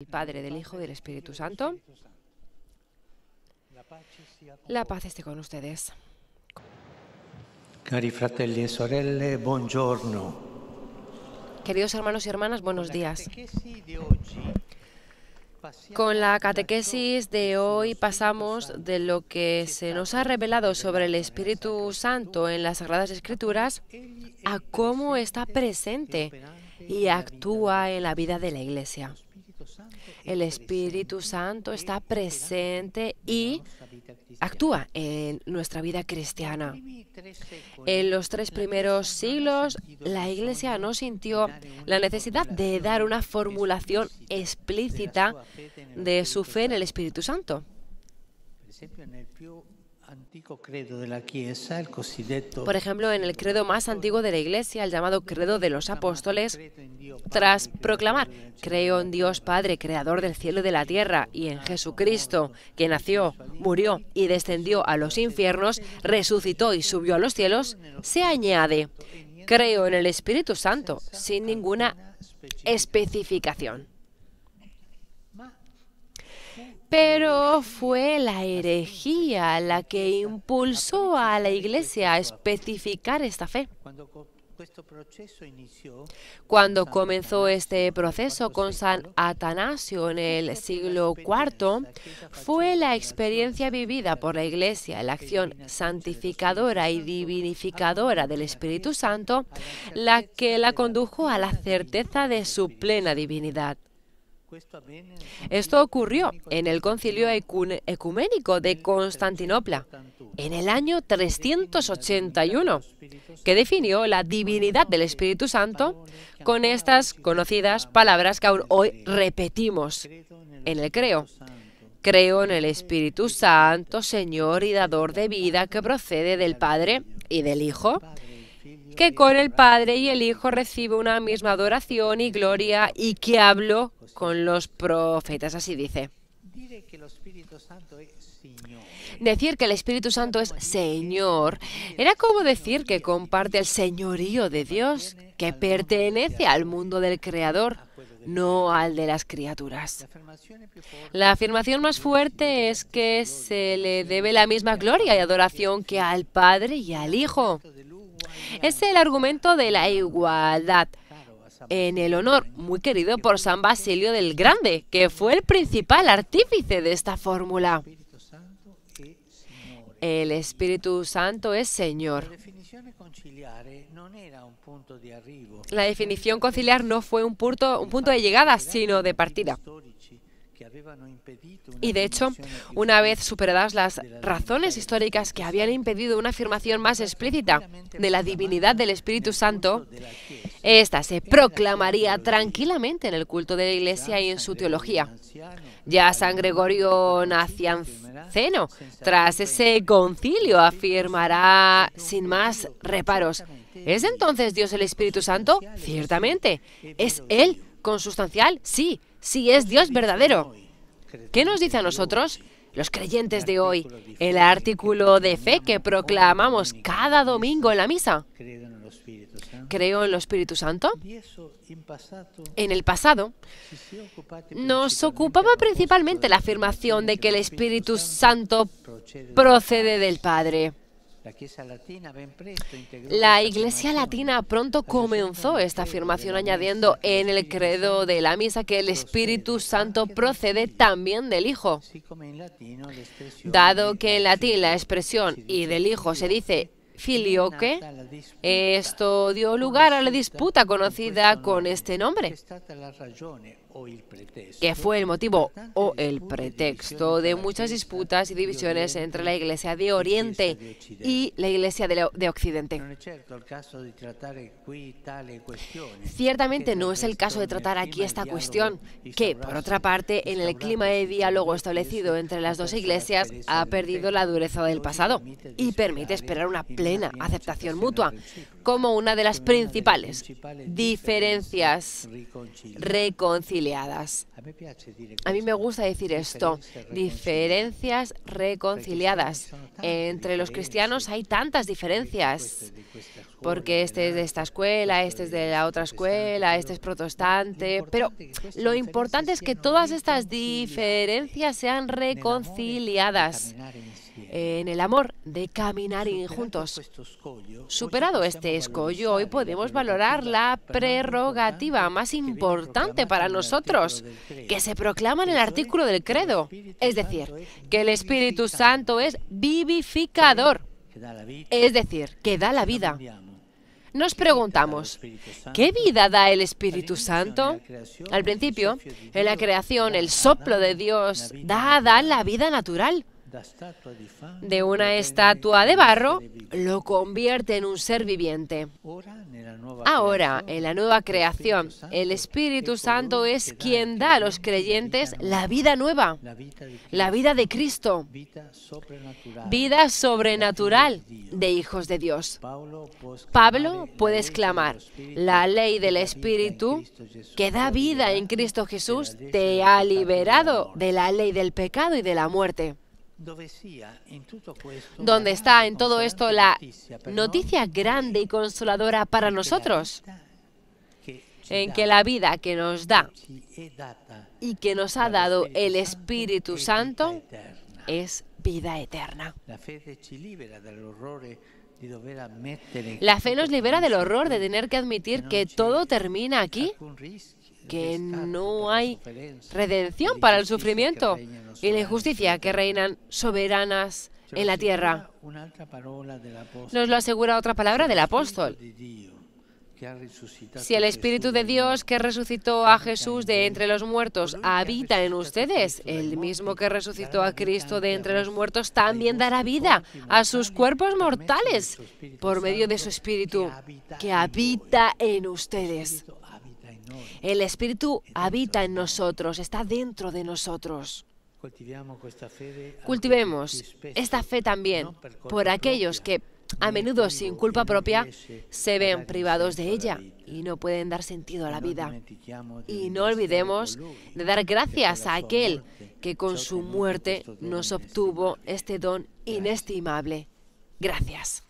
El Padre, del Hijo del Espíritu Santo. La paz esté con ustedes. Cari fratelli e sorelle, Queridos hermanos y hermanas, buenos días. Con la catequesis de hoy pasamos de lo que se nos ha revelado sobre el Espíritu Santo en las Sagradas Escrituras a cómo está presente y actúa en la vida de la Iglesia. El Espíritu Santo está presente y actúa en nuestra vida cristiana. En los tres primeros siglos, la Iglesia no sintió la necesidad de dar una formulación explícita de su fe en el Espíritu Santo. Por ejemplo, en el credo más antiguo de la Iglesia, el llamado credo de los apóstoles, tras proclamar, creo en Dios Padre, creador del cielo y de la tierra, y en Jesucristo, que nació, murió y descendió a los infiernos, resucitó y subió a los cielos, se añade, creo en el Espíritu Santo, sin ninguna especificación. Pero fue la herejía la que impulsó a la Iglesia a especificar esta fe. Cuando comenzó este proceso con San Atanasio en el siglo IV, fue la experiencia vivida por la Iglesia, la acción santificadora y divinificadora del Espíritu Santo, la que la condujo a la certeza de su plena divinidad. Esto ocurrió en el concilio ecuménico de Constantinopla en el año 381, que definió la divinidad del Espíritu Santo con estas conocidas palabras que hoy repetimos en el creo. Creo en el Espíritu Santo, Señor y Dador de vida, que procede del Padre y del Hijo que con el Padre y el Hijo recibe una misma adoración y gloria y que hablo con los profetas, así dice. Decir que el Espíritu Santo es Señor era como decir que comparte el señorío de Dios, que pertenece al mundo del Creador, no al de las criaturas. La afirmación más fuerte es que se le debe la misma gloria y adoración que al Padre y al Hijo. Es el argumento de la igualdad en el honor muy querido por San Basilio del Grande, que fue el principal artífice de esta fórmula. El Espíritu Santo es Señor. La definición conciliar no fue un punto, un punto de llegada, sino de partida. Y de hecho, una vez superadas las razones históricas que habían impedido una afirmación más explícita de la divinidad del Espíritu Santo, esta se proclamaría tranquilamente en el culto de la Iglesia y en su teología. Ya San Gregorio Nacianceno, tras ese concilio, afirmará sin más reparos, ¿es entonces Dios el Espíritu Santo? Ciertamente, ¿es Él consustancial? Sí, si es Dios verdadero. ¿Qué nos dice a nosotros, los creyentes de hoy, el artículo de fe que proclamamos cada domingo en la misa? Creo en el Espíritu Santo. En el pasado nos ocupaba principalmente la afirmación de que el Espíritu Santo procede del Padre. La Iglesia Latina pronto comenzó esta afirmación añadiendo en el credo de la misa que el Espíritu Santo procede también del Hijo. Dado que en latín la expresión y del Hijo se dice Filioque, esto dio lugar a la disputa conocida con este nombre, que fue el motivo o el pretexto de muchas disputas y divisiones entre la Iglesia de Oriente y la Iglesia de Occidente. Ciertamente no es el caso de tratar aquí esta cuestión, que, por otra parte, en el clima de diálogo establecido entre las dos iglesias ha perdido la dureza del pasado y permite esperar una plena aceptación mutua como una de las principales diferencias reconciliadas. A mí me gusta decir esto, diferencias reconciliadas. Entre los cristianos hay tantas diferencias, porque este es de esta este este escuela, este es de la otra escuela, este es protestante, pero lo importante es que todas estas diferencias sean reconciliadas en el amor, de caminar juntos. Superado este escollo, hoy podemos valorar la prerrogativa más importante para nosotros, que se proclama en el artículo del credo, es decir, que el Espíritu Santo es vivificador, es decir, que da la vida. Nos preguntamos, ¿qué vida da el Espíritu Santo? Al principio, en la creación, el soplo de Dios da la vida natural de una estatua de barro, lo convierte en un ser viviente. Ahora, en la nueva creación, el Espíritu Santo es quien da a los creyentes la vida nueva, la vida de Cristo, vida sobrenatural de hijos de Dios. Pablo puede exclamar, la ley del Espíritu que da vida en Cristo Jesús te ha liberado de la ley del pecado y de la muerte donde está en todo esto la noticia grande y consoladora para nosotros, en que la vida que nos da y que nos ha dado el Espíritu Santo es vida eterna. La fe nos libera del horror de tener que admitir que todo termina aquí que no hay redención para el sufrimiento y la injusticia que reinan soberanas en la tierra. Nos lo asegura otra palabra del apóstol. Si el Espíritu de Dios que resucitó a Jesús de entre los muertos habita en ustedes, el mismo que resucitó a Cristo de entre los muertos también dará vida a sus cuerpos mortales por medio de su Espíritu que habita en ustedes. El Espíritu habita en nosotros, está dentro de nosotros. Cultivemos esta fe también por aquellos que a menudo sin culpa propia se ven privados de ella y no pueden dar sentido a la vida. Y no olvidemos de dar gracias a aquel que con su muerte nos obtuvo este don inestimable. Gracias.